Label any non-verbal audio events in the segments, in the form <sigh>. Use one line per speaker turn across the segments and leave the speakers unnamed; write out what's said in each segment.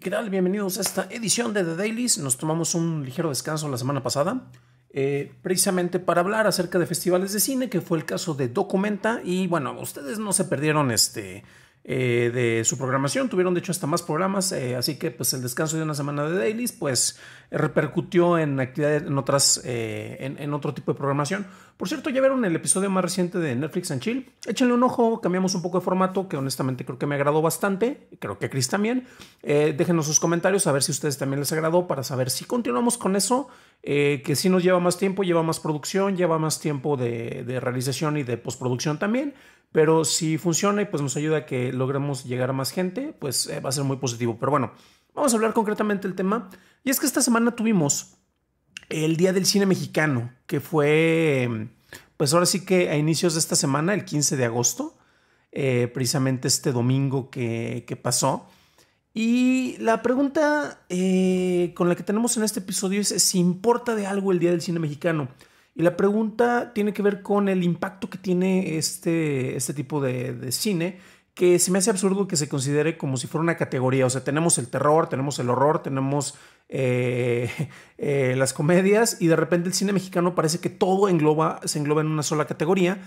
qué tal? Bienvenidos a esta edición de The Dailies. Nos tomamos un ligero descanso la semana pasada, eh, precisamente para hablar acerca de festivales de cine, que fue el caso de Documenta. Y bueno, ustedes no se perdieron este eh, de su programación. Tuvieron de hecho hasta más programas, eh, así que pues el descanso de una semana de dailies pues repercutió en actividades, en otras, eh, en, otro tipo de programación. Por cierto, ya vieron el episodio más reciente de Netflix and Chill. Échenle un ojo, cambiamos un poco de formato que honestamente creo que me agradó bastante, creo que a Chris también. déjenos sus comentarios a ver si a ustedes también les agradó para saber si continuamos con eso. que si nos lleva más tiempo, lleva más producción, lleva más tiempo de, de realización y de postproducción también. Pero si funciona y pues nos ayuda a que logremos llegar a más gente, pues eh, va a ser muy positivo. Pero bueno, vamos a hablar concretamente del tema. Y es que esta semana tuvimos el Día del Cine Mexicano, que fue, em, pues ahora sí que a inicios de esta semana, el 15 de agosto, eh, precisamente este domingo que, pasó. Y la pregunta eh, con la que tenemos en este episodio es si importa de algo el Día del Cine Mexicano. Y la pregunta tiene que ver con el impacto que tiene este, este tipo de, cine, que se me hace absurdo que se considere como si fuera una categoría. O sea, tenemos el terror, tenemos el horror, tenemos eh, <laughs> eh, las comedias y de repente el cine mexicano parece que todo engloba, se engloba en una sola categoría.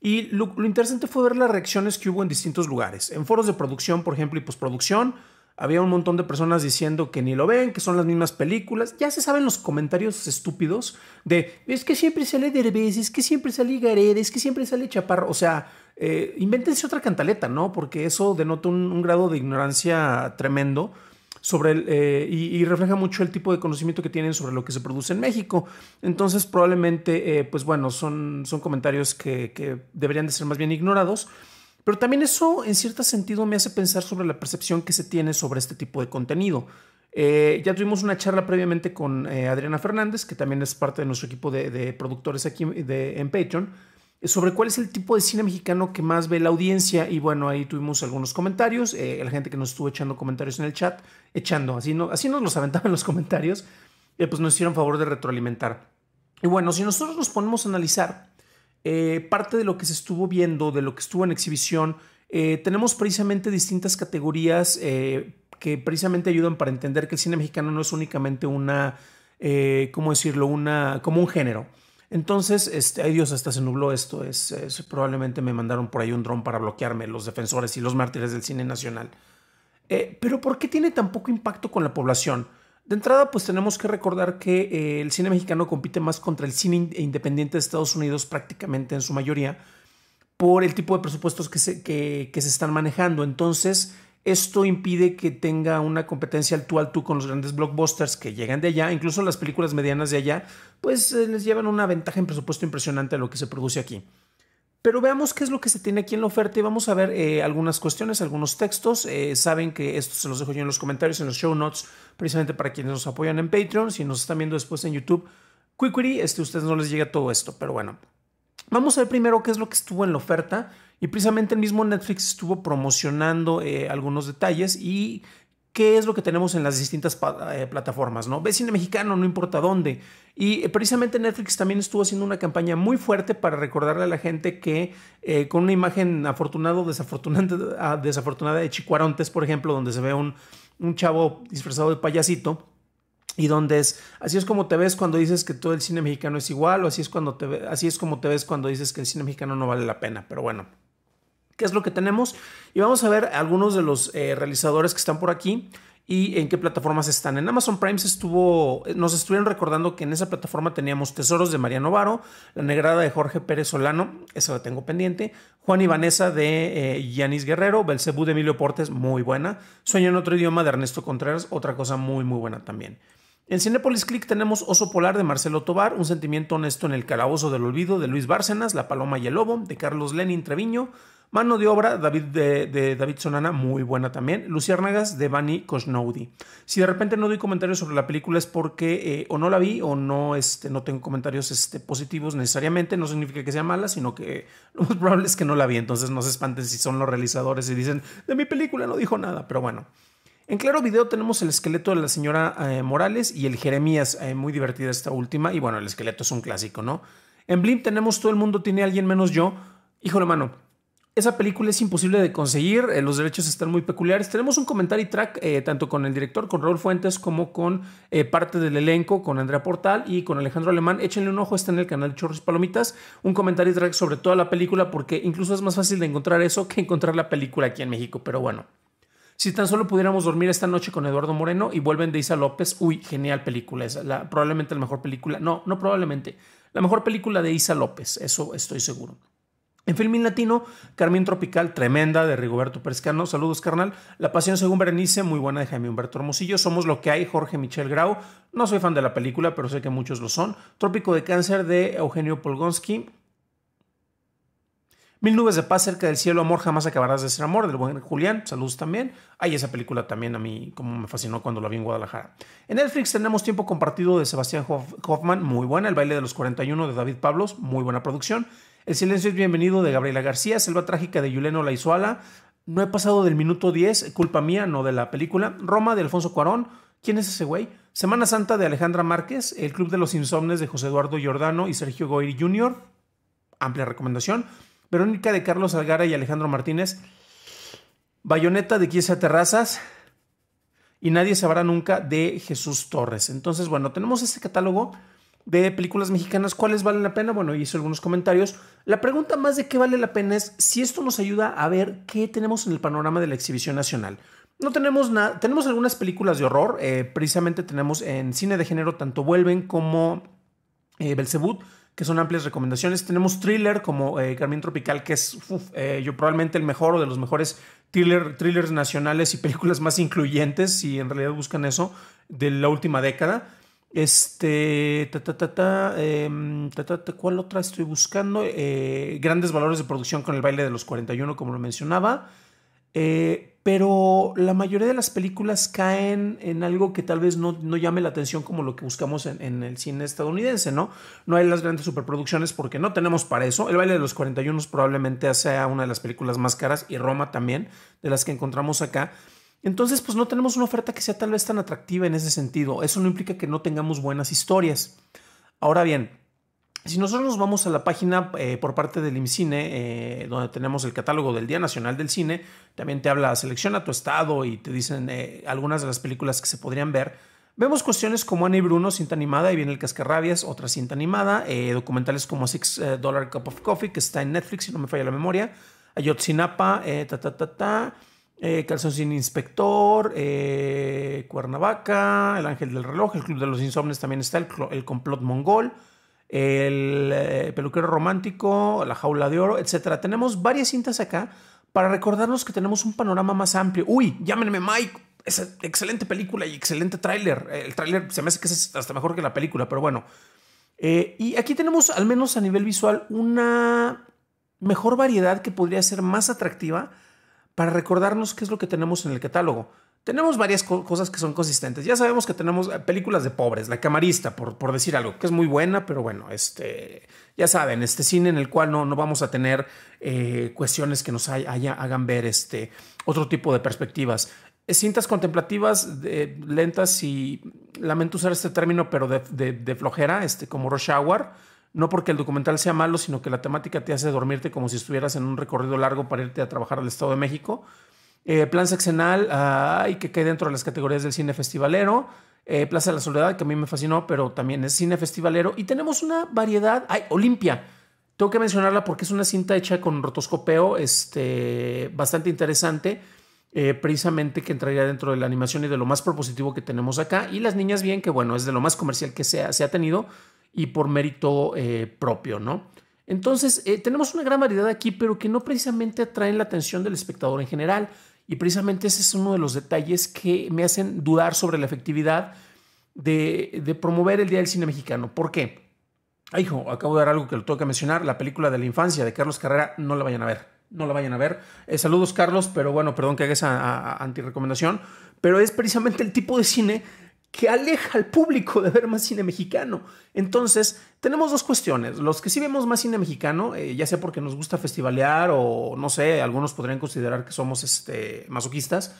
Y lo interesante fue ver las reacciones que hubo en distintos lugares, en foros de producción, por ejemplo, y postproducción había un montón de personas diciendo que ni lo ven, que son las mismas películas. Ya se saben los comentarios estúpidos de es que siempre sale Derbez, es que siempre sale Gared, es que siempre sale Chaparro. O sea, eh, invéntense otra cantaleta, ¿no? Porque eso denota un, grado de ignorancia tremendo sobre el, eh, y, refleja mucho el tipo de conocimiento que tienen sobre lo que se produce en México. Entonces, probablemente, eh, pues bueno, son, son comentarios que, que deberían de ser más bien ignorados. Pero también eso, en cierto sentido, me hace pensar sobre la percepción que se tiene sobre este tipo de contenido. Eh, ya tuvimos una charla previamente con eh, Adriana Fernández, que también es parte de nuestro equipo de, productores aquí de, en Patreon, sobre cuál es el tipo de cine mexicano que más ve la audiencia. Y bueno, ahí tuvimos algunos comentarios, eh, la gente que nos estuvo echando comentarios en el chat, echando, así, no, así nos los aventaban los comentarios, pues nos hicieron favor de retroalimentar. Y bueno, si nosotros nos ponemos a analizar eh, parte de lo que se estuvo viendo, de lo que estuvo en exhibición, eh, tenemos precisamente distintas categorías eh, que precisamente ayudan para entender que el cine mexicano no es únicamente una, ¿cómo decirlo?, una, como un género. Entonces, este, ay Dios, hasta se nubló esto. probablemente me mandaron por ahí un dron para bloquearme los defensores y los mártires del cine nacional. pero ¿por qué tiene tan poco impacto con la población? De entrada, pues tenemos que recordar que eh, el cine mexicano compite más contra el cine independiente de Estados Unidos prácticamente en su mayoría por el tipo de presupuestos que se, están manejando. Entonces, esto impide que tenga una competencia al tú al tú con los grandes blockbusters que llegan de allá, incluso las películas medianas de allá, pues eh, les llevan una ventaja en presupuesto impresionante a lo que se produce aquí. Pero veamos qué es lo que se tiene aquí en la oferta y vamos a ver eh, algunas cuestiones, algunos textos. Eh, saben que esto se los dejo yo en los comentarios, en los show notes, precisamente para quienes nos apoyan en Patreon. Si nos están viendo después en YouTube, quick este, a ustedes no les llega todo esto, pero bueno. Vamos a ver primero qué es lo que estuvo en la oferta. Y precisamente el mismo Netflix estuvo promocionando eh, algunos detalles y qué es lo que tenemos en las distintas eh, plataformas, ¿no? Ve cine mexicano, no importa dónde. Y eh, precisamente Netflix también estuvo haciendo una campaña muy fuerte para recordarle a la gente que eh, con una imagen afortunada o <laughs> ah, desafortunada, de Chicuarontes, por ejemplo, donde se ve un, chavo disfrazado de payasito, y donde es así es como te ves cuando dices que todo el cine mexicano es igual o así es cuando te así es como te ves cuando dices que el cine mexicano no vale la pena pero bueno qué es lo que tenemos y vamos a ver algunos de los eh, realizadores que están por aquí y en qué plataformas están. En Amazon Prime estuvo, eh, nos estuvieron recordando que en esa plataforma teníamos Tesoros de Mariano Varo, La Negrada de Jorge Pérez Solano, esa la tengo pendiente, Juan y Vanessa de eh, Yanis Guerrero, Belcebú de Emilio Portes, muy buena, Sueño en otro idioma de Ernesto Contreras, otra cosa muy, muy buena también. En Cinepolis Click tenemos Oso Polar de Marcelo Tobar, Un Sentimiento Honesto en el Calabozo del Olvido de Luis Bárcenas, La Paloma y el Lobo de Carlos Lenin Treviño, Mano de Obra de, David Sonana, muy buena también, Luciérnagas de Bani Kosnoudi. Si de repente no doy comentarios sobre la película es porque eh, o no la vi o no, este, no tengo comentarios este, positivos necesariamente, no significa que sea mala, sino que <laughs> lo más probable es que no la vi, entonces no se espanten si son los realizadores y dicen, de mi película no dijo nada, pero bueno. En Claro Video tenemos el esqueleto de la señora eh, Morales y el Jeremías, eh, muy divertida esta última, y bueno, el esqueleto es un clásico, ¿no? En Blim tenemos Todo el mundo tiene alguien menos yo. Híjole, mano, esa película es imposible de conseguir, eh, los derechos están muy peculiares. Tenemos un comentario track tanto con el director, con Raúl Fuentes, como con parte del elenco, con Andrea Portal y con Alejandro Alemán. Échenle un ojo, está en el canal Chorros Palomitas, un comentario track sobre toda la película, porque incluso es más fácil de encontrar eso que encontrar la película aquí en México, pero bueno. Si tan solo pudiéramos dormir esta noche con Eduardo Moreno y vuelven de Isa López, uy, genial película es la, probablemente la mejor película, no, no probablemente, la mejor película de Isa López, eso estoy seguro. En Filmin Latino, Carmín Tropical, tremenda, de Rigoberto Pescano. Saludos, carnal. La Pasión según Berenice, muy buena de Jaime Humberto Hermosillo. Somos lo que hay, Jorge Michel Grau. No soy fan de la película, pero sé que muchos lo son. Trópico de Cáncer, de Eugenio Polgonsky. Mil nubes de paz cerca del cielo, amor, jamás acabarás de ser amor, del buen Julián, saludos también. ...hay esa película también a mí como me fascinó cuando la vi en Guadalajara. En Netflix tenemos Tiempo Compartido de Sebastián Hoffman, muy buena. El baile de los 41 de David Pablos, muy buena producción. El silencio es bienvenido de Gabriela García, Selva Trágica de Yuleno Laizuala. No he pasado del minuto 10, culpa mía, no de la película. Roma de Alfonso Cuarón, ¿quién es ese güey? Semana Santa de Alejandra Márquez, El Club de los Insomnes de José Eduardo Giordano y Sergio Goyri Jr., amplia recomendación. Verónica de Carlos Algara y Alejandro Martínez. Bayoneta de Quiesa Terrazas. Y Nadie Sabrá Nunca de Jesús Torres. Entonces, bueno, tenemos este catálogo de películas mexicanas. ¿Cuáles valen la pena? Bueno, hice algunos comentarios. La pregunta más de qué vale la pena es si esto nos ayuda a ver qué tenemos en el panorama de la exhibición nacional. No tenemos nada, tenemos algunas películas de horror. Eh, precisamente tenemos en cine de género tanto Vuelven como eh, que son amplias recomendaciones. Tenemos thriller como eh, Carmín Tropical, que es eh, yo probablemente el mejor o de los mejores thriller, thrillers nacionales y <laughs> películas más incluyentes, si en realidad buscan eso, de la última década. Este, ta, ta, ta, em, ¿cuál otra estoy buscando? Eh, grandes valores de producción con el baile de los 41, como lo mencionaba. Eh, pero la mayoría de las películas caen en algo que tal vez no, no llame la atención como lo que buscamos en, en, el cine estadounidense, ¿no? No hay las grandes superproducciones porque no tenemos para eso. El baile de los 41 probablemente sea una de las películas más caras y Roma también, de las que encontramos acá. Entonces, pues no tenemos una oferta que sea tal vez tan atractiva en ese sentido. Eso no implica que no tengamos buenas historias. Ahora bien, si nosotros nos vamos a la página eh, por parte del IMCINE, eh, donde tenemos el catálogo del Día Nacional del Cine, también te habla, selecciona tu estado y te dicen eh, algunas de las películas que se podrían ver. Vemos cuestiones como Annie Bruno, cinta animada, y viene el Cascarrabias, otra cinta animada, documentales como Six Dollar Cup of Coffee, que está en Netflix, si no me falla la memoria, Ayotzinapa, ta, ta, ta, ta, Calzón sin Inspector, Cuernavaca, El Ángel del Reloj, El Club de los Insomnes también está, El, el Complot Mongol, el eh, peluquero romántico, la jaula de oro, etcétera. Tenemos varias cintas acá para recordarnos que tenemos un panorama más amplio. Uy, llámenme Mike. Es excelente película y excelente tráiler. El tráiler se me hace que es hasta mejor que la película, pero bueno. Eh, y aquí tenemos, al menos a nivel visual, una mejor variedad que podría ser más atractiva para recordarnos qué es lo que tenemos en el catálogo tenemos varias cosas que son consistentes. Ya sabemos que tenemos eh, películas de pobres, La Camarista, por, por decir algo, que es muy buena, pero bueno, este, ya saben, este cine en el cual no, no vamos a tener eh, cuestiones que nos haya, hagan ver este, otro tipo de perspectivas. Cintas contemplativas lentas y lamento usar este término, pero de, flojera, este, como Rush Hour, no porque el documental sea malo, sino que la temática te hace dormirte como si estuvieras en un recorrido largo para irte a trabajar al Estado de México. Eh, plan seccional, ay, que cae dentro de las categorías del cine festivalero. Eh, Plaza de la Soledad, que a mí me fascinó, pero también es cine festivalero. Y tenemos una variedad, ay, Olimpia. Tengo que mencionarla porque es una cinta hecha con rotoscopeo, este, bastante interesante, eh, precisamente que entraría dentro de la animación y de lo más propositivo que tenemos acá. Y Las Niñas Bien, que bueno, es de lo más comercial que se ha, se ha tenido y por mérito propio, ¿no? Entonces, tenemos una gran variedad aquí, pero que no precisamente atraen la atención del espectador en general. Y precisamente ese es uno de los detalles que me hacen dudar sobre la efectividad de, promover el Día del Cine Mexicano. ¿Por qué? hijo, acabo de dar algo que lo tengo que mencionar. La película de la infancia de Carlos Carrera, no la vayan a ver. No la vayan a ver. Eh, saludos, Carlos, pero bueno, perdón que haga esa recomendación Pero es precisamente el tipo de cine que aleja al público de ver más cine mexicano. Entonces, tenemos dos cuestiones. Los que sí vemos más cine mexicano, eh, ya sea porque nos gusta festivalear o no sé, algunos podrían considerar que somos este, masoquistas,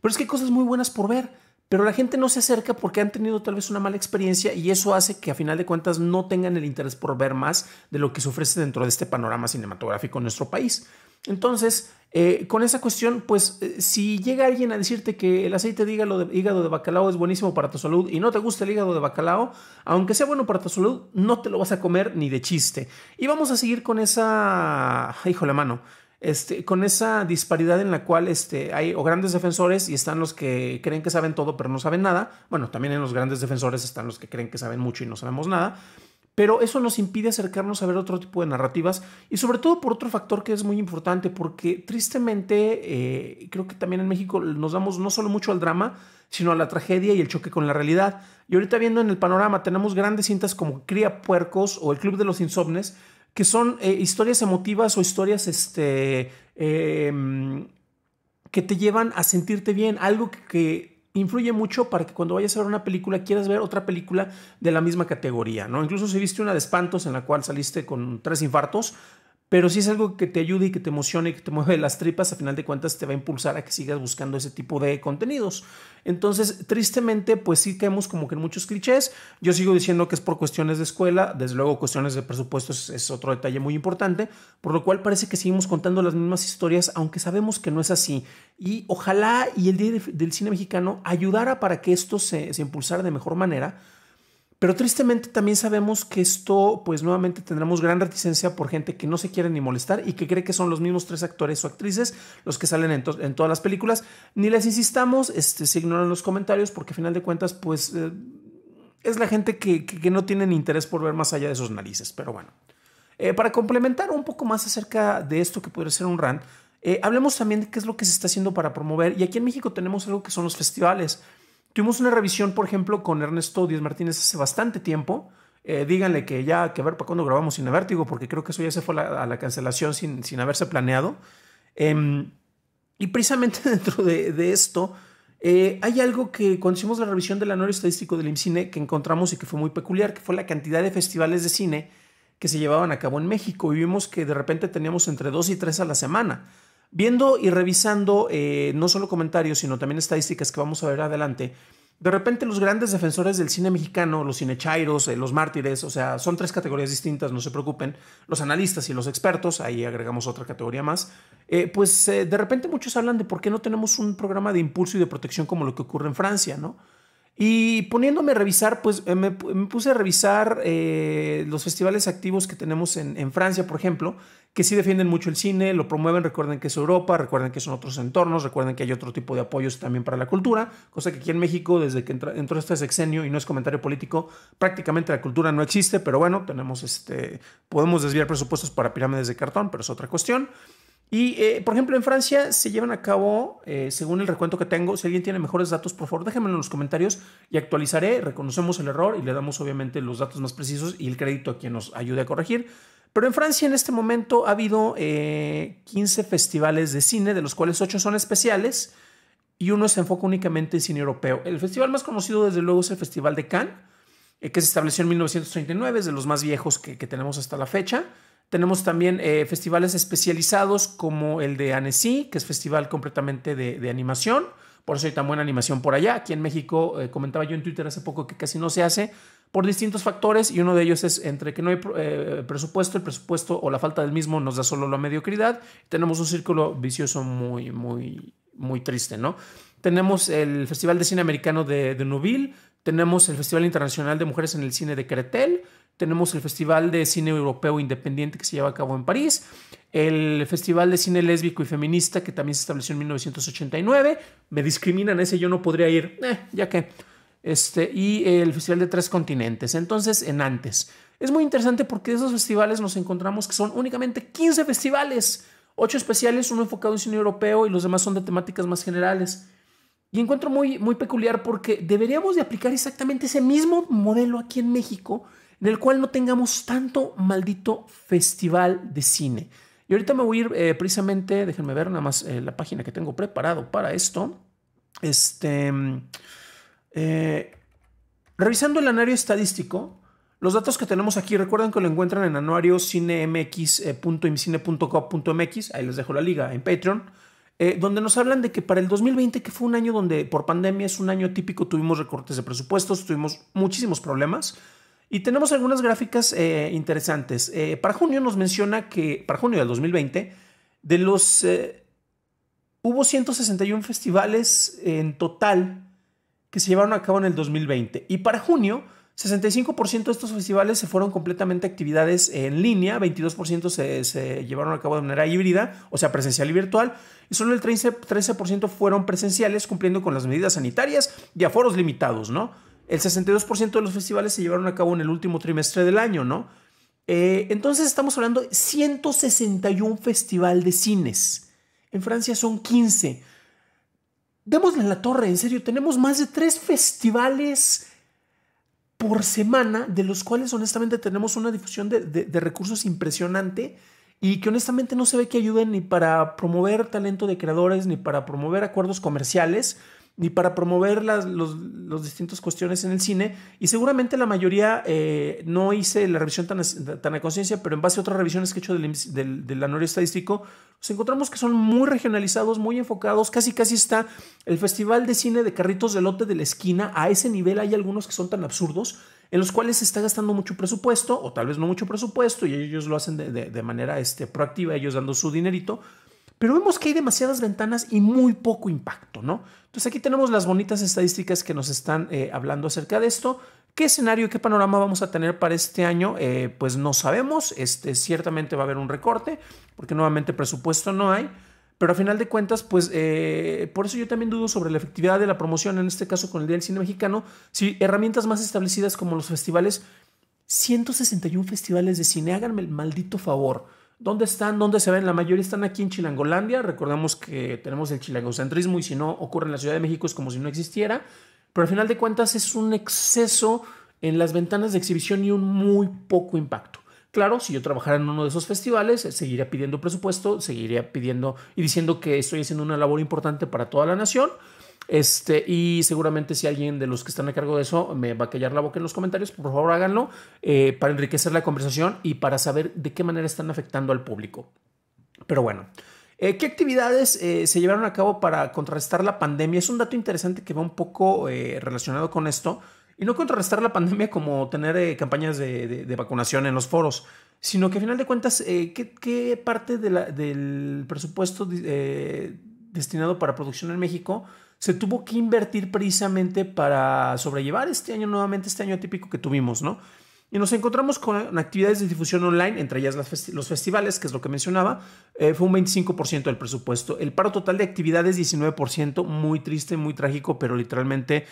pero es que hay cosas muy buenas por ver. Pero la gente no se acerca porque han tenido tal vez una mala experiencia y eso hace que a final de cuentas no tengan el interés por ver más de lo que se ofrece dentro de este panorama cinematográfico en nuestro país. Entonces, eh, con esa cuestión, pues eh, si llega alguien a decirte que el aceite de hígado, de bacalao es buenísimo para tu salud y no te gusta el hígado de bacalao, aunque sea bueno para tu salud, no te lo vas a comer ni de chiste. Y vamos a seguir con esa, hijo la mano, este, con esa disparidad en la cual este, hay o grandes defensores y están los que creen que saben todo pero no saben nada. Bueno, también en los grandes defensores están los que creen que saben mucho y no sabemos nada pero eso nos impide acercarnos a ver otro tipo de narrativas y sobre todo por otro factor que es muy importante, porque tristemente eh, creo que también en México nos damos no solo mucho al drama, sino a la tragedia y el choque con la realidad. Y ahorita viendo en el panorama tenemos grandes cintas como Cría Puercos o El Club de los Insomnes, que son eh, historias emotivas o historias este, eh, que te llevan a sentirte bien, algo que influye mucho para que cuando vayas a ver una película quieras ver otra película de la misma categoría, ¿no? Incluso si viste una de espantos en la cual saliste con tres infartos, pero si es algo que te ayude y que te emocione y que te mueve las tripas, a final de cuentas te va a impulsar a que sigas buscando ese tipo de contenidos. Entonces, tristemente, pues sí caemos como que en muchos clichés. Yo sigo diciendo que es por cuestiones de escuela, desde luego cuestiones de presupuestos es otro detalle muy importante, por lo cual parece que seguimos contando las mismas historias, aunque sabemos que no es así. Y ojalá y el Día del Cine Mexicano ayudara para que esto se, se impulsara de mejor manera pero tristemente también sabemos que esto, pues nuevamente tendremos gran reticencia por gente que no se quiere ni molestar y que cree que son los mismos tres actores o actrices los que salen en, todas las películas. Ni les insistamos, este, se ignoran los comentarios porque a final de cuentas, pues eh, es la gente que, no tiene interés por ver más allá de sus narices. Pero bueno, eh, para complementar un poco más acerca de esto que podría ser un ran, eh, hablemos también de qué es lo que se está haciendo para promover. Y aquí en México tenemos algo que son los festivales. Tuvimos una revisión, por ejemplo, con Ernesto Díaz Martínez hace bastante tiempo. Eh, díganle que ya, que a ver para cuándo grabamos sin vértigo, porque creo que eso ya se fue a la cancelación sin, sin haberse planeado. Em, y precisamente <laughs> dentro de, esto, eh, hay algo que cuando hicimos la revisión del anuario estadístico del IMCINE que encontramos y que fue muy peculiar, que fue la cantidad de festivales de cine que se llevaban a cabo en México y vimos que de repente teníamos entre dos y tres a la semana viendo y revisando eh, no solo comentarios, sino también estadísticas que vamos a ver adelante, de repente los grandes defensores del cine mexicano, los cinechairos, eh, los mártires, o sea, son tres categorías distintas, no se preocupen, los analistas y los expertos, ahí agregamos otra categoría más, eh, pues de repente muchos hablan de por qué no tenemos un programa de impulso y de protección como lo que ocurre en Francia, ¿no? Y poniéndome a revisar, pues eh, me, puse a revisar eh, los festivales activos que tenemos en, Francia, por ejemplo, que sí defienden mucho el cine, lo promueven, recuerden que es Europa, recuerden que son otros entornos, recuerden que hay otro tipo de apoyos también para la cultura, cosa que aquí en México, desde que entra, entró este sexenio y no es comentario político, prácticamente la cultura no existe, pero bueno, tenemos este, podemos desviar presupuestos para pirámides de cartón, pero es otra cuestión. Y, eh, por ejemplo, en Francia se llevan a cabo, eh, según el recuento que tengo, si alguien tiene mejores datos, por favor, déjenmelo en los comentarios y actualizaré, reconocemos el error y le damos obviamente los datos más precisos y el crédito a quien nos ayude a corregir. Pero en Francia en este momento ha habido 15 eh, festivales de cine, de los cuales 8 son especiales y uno se enfoca únicamente en cine europeo. El festival más conocido desde luego es el Festival de Cannes, que se estableció en 1939, es de los más viejos que tenemos hasta la fecha. Tenemos también eh, festivales especializados como el de Annecy, que es festival completamente de, animación. Por eso hay tan buena animación por allá. Aquí en México, eh, comentaba yo en Twitter hace poco que casi no se hace por distintos factores y uno de ellos es entre que no hay eh, presupuesto, el presupuesto o la falta del mismo nos da solo la mediocridad. Tenemos un círculo vicioso muy, muy, muy triste, ¿no? Tenemos el Festival de Cine Americano de, de tenemos el Festival Internacional de Mujeres en el Cine de Cretel, tenemos el Festival de Cine Europeo Independiente que se lleva a cabo en París, el Festival de Cine Lésbico y Feminista que también se estableció en 1989, me discriminan ese, yo no podría ir, eh, ya que, este, y el Festival de Tres Continentes, entonces en antes. Es muy interesante porque de esos festivales nos encontramos que son únicamente 15 festivales, 8 especiales, uno enfocado en cine europeo y los demás son de temáticas más generales. Y encuentro muy, muy peculiar porque deberíamos de aplicar exactamente ese mismo modelo aquí en México en el cual no tengamos tanto maldito festival de cine. Y ahorita me voy a ir eh, precisamente, déjenme ver nada más eh, la página que tengo preparado para esto. Este, mm, eh, revisando el anuario estadístico, los datos que tenemos aquí, recuerden que lo encuentran en anuario cinemx.imcine.co.mx, ahí les dejo la liga en Patreon, donde nos hablan de que para el 2020, que fue un año donde por pandemia es un año típico, tuvimos recortes de presupuestos, tuvimos muchísimos problemas. Y tenemos algunas gráficas eh, interesantes. Eh, para junio nos menciona que, para junio del 2020, de los... Eh, hubo 161 festivales en total que se llevaron a cabo en el 2020. Y para junio, 65% de estos festivales se fueron completamente actividades en línea, 22% se, se, llevaron a cabo de manera híbrida, o sea, presencial y virtual, y solo el 13%, 13 fueron presenciales, cumpliendo con las medidas sanitarias y aforos limitados, ¿no? El 62% de los festivales se llevaron a cabo en el último trimestre del año, ¿no? Eh, entonces estamos hablando de 161 festival de cines. En Francia son 15. Démosle la torre, en serio, tenemos más de tres festivales por semana, de los cuales honestamente tenemos una difusión de recursos impresionante y que honestamente no se ve que ayuden ni para promover talento de creadores, ni para promover acuerdos comerciales, ni para promover las los, los distintas cuestiones en el cine. Y seguramente la mayoría eh, no hice la revisión tan, tan a conciencia, pero en base a otras revisiones que he hecho del, del, anuario estadístico, nos encontramos que son muy regionalizados, muy enfocados. Casi, casi está el Festival de Cine de Carritos de Lote de la Esquina. A ese nivel hay algunos que son tan absurdos en los cuales se está gastando mucho presupuesto, o tal vez no mucho presupuesto, y ellos lo hacen de, manera este, proactiva, ellos dando su dinerito, pero vemos que hay demasiadas ventanas y muy poco impacto, ¿no? Entonces aquí tenemos las bonitas estadísticas que nos están eh, hablando acerca de esto. ¿Qué escenario, qué panorama vamos a tener para este año? Eh, pues no sabemos. Este, ciertamente va a haber un recorte, porque nuevamente presupuesto no hay. Pero a final de cuentas, pues eh, por eso yo también dudo sobre la efectividad de la promoción, en este caso con el Día del Cine Mexicano, si herramientas más establecidas como los festivales, 161 festivales de cine, háganme el maldito favor. ¿Dónde están? ¿Dónde se ven? La mayoría están aquí en Chilangolandia. Recordemos que tenemos el chilangocentrismo y si no ocurre en la Ciudad de México es como si no existiera. Pero al final de cuentas es un exceso en las ventanas de exhibición y un muy poco impacto. Claro, si yo trabajara en uno de esos festivales, seguiría pidiendo presupuesto, seguiría pidiendo y diciendo que estoy haciendo una labor importante para toda la nación, este, y seguramente si alguien de los que están a cargo de eso me va a callar la boca en los comentarios, por favor háganlo eh, para enriquecer la conversación y para saber de qué manera están afectando al público. Pero bueno, eh, ¿qué actividades eh, se llevaron a cabo para contrarrestar la pandemia? Es un dato interesante que va un poco relacionado con esto. Y no contrarrestar la pandemia como tener campañas de, vacunación en los foros, sino que a final de cuentas, ¿qué, parte del presupuesto destinado para producción en México se tuvo que invertir precisamente para sobrellevar este año nuevamente, este año típico que tuvimos, ¿no? Y nos encontramos con actividades de difusión online, entre ellas los festivales, que es lo que mencionaba, eh, fue un 25% del presupuesto. El paro total de actividades, 19%, muy triste, muy trágico, pero literalmente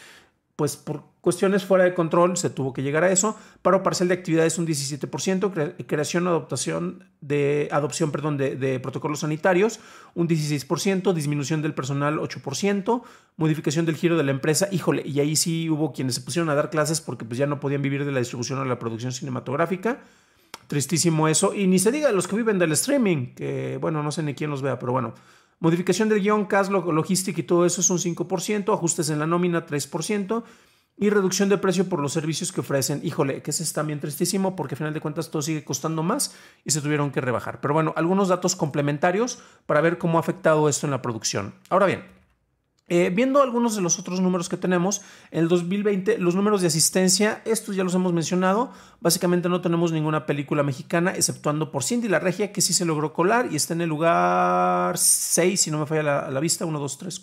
pues por cuestiones fuera de control se tuvo que llegar a eso. Paro parcial de actividades un 17%, creación creación, adoptación de, adopción perdón, de, protocolos sanitarios un 16%, disminución del personal 8%, modificación del giro de la empresa, híjole, y ahí sí hubo quienes se pusieron a dar clases porque pues ya no podían vivir de la distribución o la producción cinematográfica. Tristísimo eso. Y ni se diga los que viven del streaming, que bueno, no sé ni quién los vea, pero bueno, Modificación del guión, CAS, logística y todo eso es un 5%, ajustes en la nómina 3% y reducción de precio por los servicios que ofrecen. Híjole, que ese está bien tristísimo porque al final de cuentas todo sigue costando más y se tuvieron que rebajar. Pero bueno, algunos datos complementarios para ver cómo ha afectado esto en la producción. Ahora bien, eh, viendo algunos de los otros números que tenemos, en el 2020 los números de asistencia, estos ya los hemos mencionado, básicamente no tenemos ninguna película mexicana, exceptuando por Cindy La Regia, que sí se logró colar y está en el lugar 6, si no me falla la, la vista, 1, 2, 3,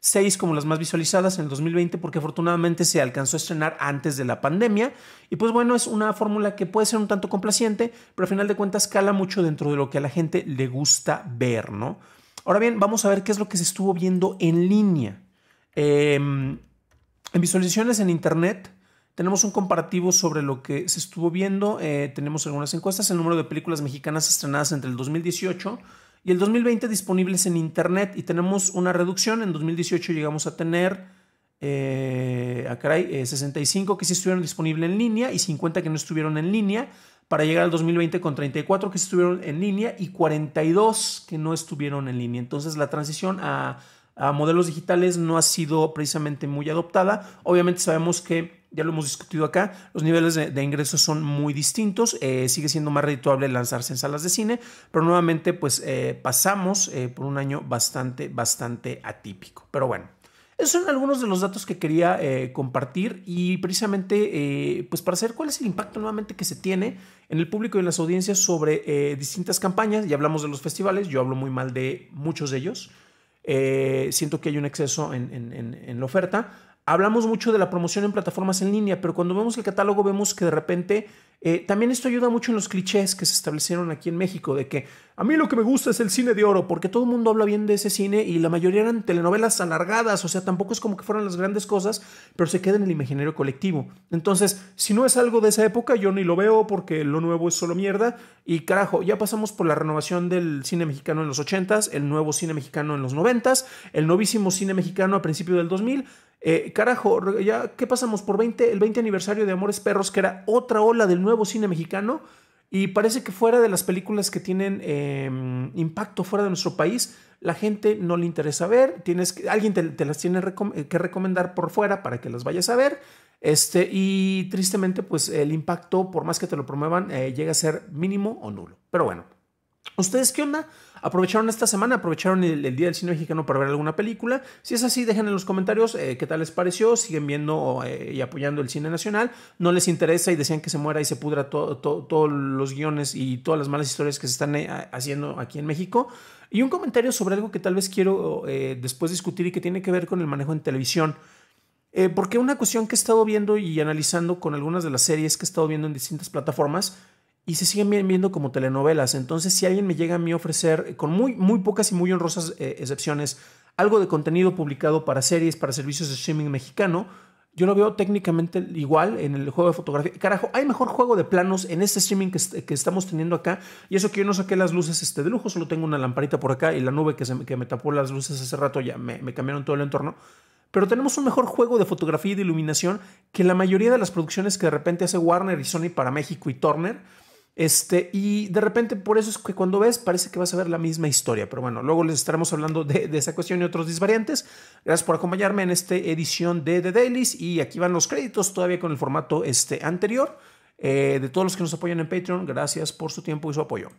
seis 6 como las más visualizadas en el 2020 porque afortunadamente se alcanzó a estrenar antes de la pandemia y pues bueno es una fórmula que puede ser un tanto complaciente pero al final de cuentas cala mucho dentro de lo que a la gente le gusta ver, ¿no? Ahora bien, vamos a ver qué es lo que se estuvo viendo en línea. Em, en visualizaciones en Internet tenemos un comparativo sobre lo que se estuvo viendo. Eh, tenemos algunas encuestas, el número de películas mexicanas estrenadas entre el 2018 y el 2020 disponibles en Internet y tenemos una reducción. En 2018 llegamos a tener... 65 eh, ah, eh, que sí estuvieron disponibles en línea y 50 que no estuvieron en línea para llegar al 2020 con 34 que estuvieron en línea y 42 que no estuvieron en línea. Entonces la transición a, modelos digitales no ha sido precisamente muy adoptada. Obviamente sabemos que, ya lo hemos discutido acá, los niveles de, ingresos son muy distintos, eh, sigue siendo más redituable lanzarse en salas de cine, pero nuevamente pues eh, pasamos eh, por un año bastante, bastante atípico. Pero bueno. Esos son algunos de los datos que quería eh, compartir y precisamente eh, pues para saber cuál es el impacto nuevamente que se tiene en el público y en las audiencias sobre eh, distintas campañas. Ya hablamos de los festivales, yo hablo muy mal de muchos de ellos. siento que hay un exceso en la oferta hablamos mucho de la promoción en plataformas en línea, pero cuando vemos el catálogo vemos que de repente eh, también esto ayuda mucho en los clichés que se establecieron aquí en México, de que a mí lo que me gusta es el cine de oro, porque todo el mundo habla bien de ese cine y la mayoría eran telenovelas alargadas, o sea, tampoco es como que fueran las grandes cosas, pero se queda en el imaginario colectivo. Entonces, si no es algo de esa época, yo ni lo veo porque lo nuevo es solo mierda y carajo, ya pasamos por la renovación del cine mexicano en los 80s, el nuevo cine mexicano en los 90 el novísimo cine mexicano a principios del 2000 eh, carajo, ya que pasamos por 20, el 20 aniversario de Amores Perros, que era otra ola del nuevo cine mexicano, y parece que fuera de las películas que tienen em, impacto fuera de nuestro país, la gente no le interesa ver. Tienes que, alguien te, las tiene eh, que recomendar por fuera para que las vayas a ver. Este, y tristemente, pues el impacto, por más que te lo promuevan, eh, llega a ser mínimo o nulo. Pero bueno, ¿ustedes qué onda? ¿Aprovecharon esta semana? ¿Aprovecharon el, Día del Cine Mexicano para ver alguna película? Si es así, dejen en los comentarios eh, qué tal les pareció, siguen viendo eh, y apoyando el cine nacional, no les interesa y decían que se muera y se pudra todos los guiones y todas las malas historias que se están eh, haciendo aquí en México. Y un comentario sobre algo que tal vez quiero después discutir y que tiene que ver con el manejo en televisión. porque una cuestión que he estado viendo y analizando con algunas de las series que he estado viendo en distintas plataformas, y se siguen viendo como telenovelas. Entonces, si alguien me llega a mí ofrecer, eh, con muy, muy pocas y muy honrosas eh, excepciones, algo de contenido publicado para series, para servicios de streaming mexicano, yo lo veo técnicamente igual en el juego de fotografía. Carajo, hay mejor juego de planos en este streaming que, estamos teniendo acá. Y eso que yo no saqué las luces este, de lujo, solo tengo una lamparita por acá y la nube que, me, tapó las luces hace rato ya me cambiaron todo el entorno pero tenemos un mejor juego de fotografía y de iluminación que la mayoría de las producciones que de repente hace Warner y Sony para México y Turner. Este, y de repente por eso es que cuando ves parece que vas a ver la misma historia. Pero bueno, luego les estaremos hablando de, esa cuestión y otros disvariantes. Gracias por acompañarme en esta edición de The Dailies. Y aquí van los créditos todavía con el formato este, anterior. Eh, de todos los que nos apoyan en Patreon, gracias por su tiempo y su apoyo.